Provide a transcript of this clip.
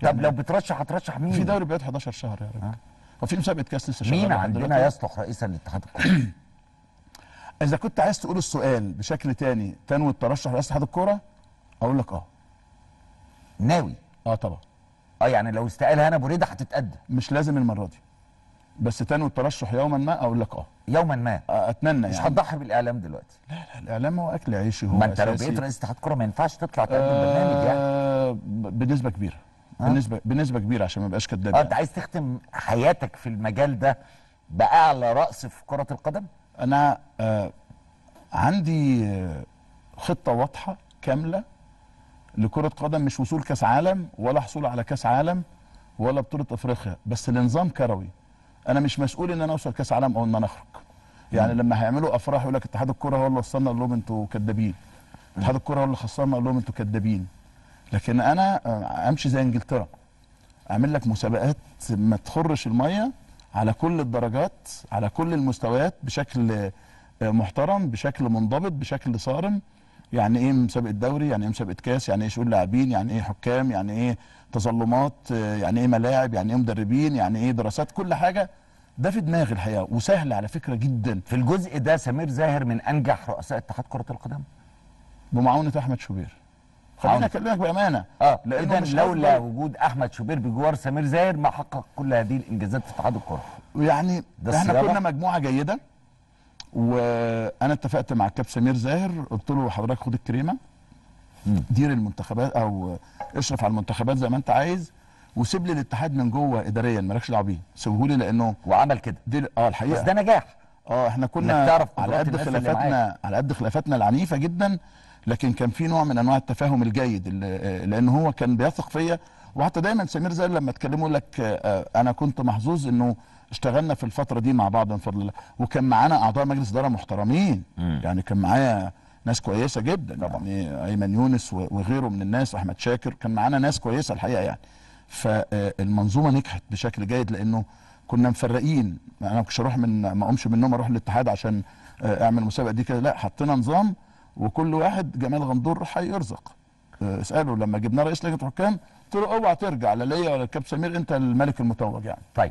طب يعني لو بترشح هترشح مين؟ في دوري بيقعد 11 شهر يا يعني. آه. راجل وفي مسابقه كاس لسه مين عندنا يصلح رئيسا للاتحاد الكوره؟ اذا كنت عايز تقول السؤال بشكل تاني تنوي الترشح رئيس اتحاد الكوره اقول لك اه ناوي اه طبعا اه يعني لو استقال هنا بريده هتتقدم مش لازم المره دي بس تنوي الترشح يوما ما اقول لك اه يوما ما آه، اتمنى مش يعني مش هتضحي بالاعلام دلوقتي لا لا الاعلام هو اكل عيشي هو ما انت لو بقيت رئيس اتحاد كوره ما ينفعش تطلع تقدم آه برنامج يعني آه، بنسبه كبيره بنسبه بنسبه كبيره عشان ما ابقاش كداب اه انت عايز تختم حياتك في المجال ده باعلى راس في كره القدم انا آه عندي آه، خطه واضحه كامله لكره قدم مش وصول كاس عالم ولا حصول على كاس عالم ولا بطوله افريقيا بس لنظام كروي انا مش مسؤول ان انا اوصل كاس عالم او ان انا اخرج يعني لما هيعملوا افراح يقول لك اتحاد الكوره هو اللي وصلنا قال لهم انتوا كدابين اتحاد الكوره هو اللي خسرنا قال لهم انتوا كدابين لكن انا آه، امشي زي انجلترا اعمل لك مسابقات ما تخرش الميه على كل الدرجات على كل المستويات بشكل آه، محترم بشكل منضبط بشكل صارم يعني ايه مسابقه دوري يعني ايه مسابقه كاس يعني ايه شؤون لاعبين يعني ايه حكام يعني ايه تظلمات آه، يعني ايه ملاعب يعني ايه مدربين يعني ايه دراسات كل حاجه ده في دماغي الحقيقه وسهل على فكره جدا في الجزء ده سمير زاهر من انجح رؤساء اتحاد كره القدم بمعونه احمد شوبير خليني اكلمك بامانه اه اذا لولا وجود احمد شوبير بجوار سمير زاهر ما حقق كل هذه الانجازات في اتحاد الكره يعني احنا كنا مجموعه جيده وانا اتفقت مع الكابتن سمير زاهر قلت له حضرتك خد الكريمه دير المنتخبات او اشرف على المنتخبات زي ما انت عايز وسيب لي الاتحاد من جوه اداريا مالكش دعوه بيه سيبه لي لانه وعمل كده دي اه الحقيقه بس ده نجاح اه احنا كنا على قد خلافاتنا على قد خلافاتنا العنيفه جدا لكن كان في نوع من انواع التفاهم الجيد لان هو كان بيثق فيا وحتى دايما سمير زي لما اتكلموا يقول لك آه، انا كنت محظوظ انه اشتغلنا في الفتره دي مع بعض من فضل الله وكان معانا اعضاء مجلس اداره محترمين م. يعني كان معايا ناس كويسه جدا طبعا نعم. يعني ايمن يونس وغيره من الناس احمد شاكر كان معانا ناس كويسه الحقيقه يعني فالمنظومه آه، نجحت بشكل جيد لانه كنا مفرقين انا ما كنتش اروح من ما اقومش من النوم اروح الاتحاد عشان آه، اعمل مسابقه دي كده لا حطينا نظام وكل واحد جمال غندور هيرزق آه، اساله لما جبنا رئيس لجنه حكام قلت له اوعى ترجع لا ليا ولا الكابتن سمير انت الملك المتوج يعني طيب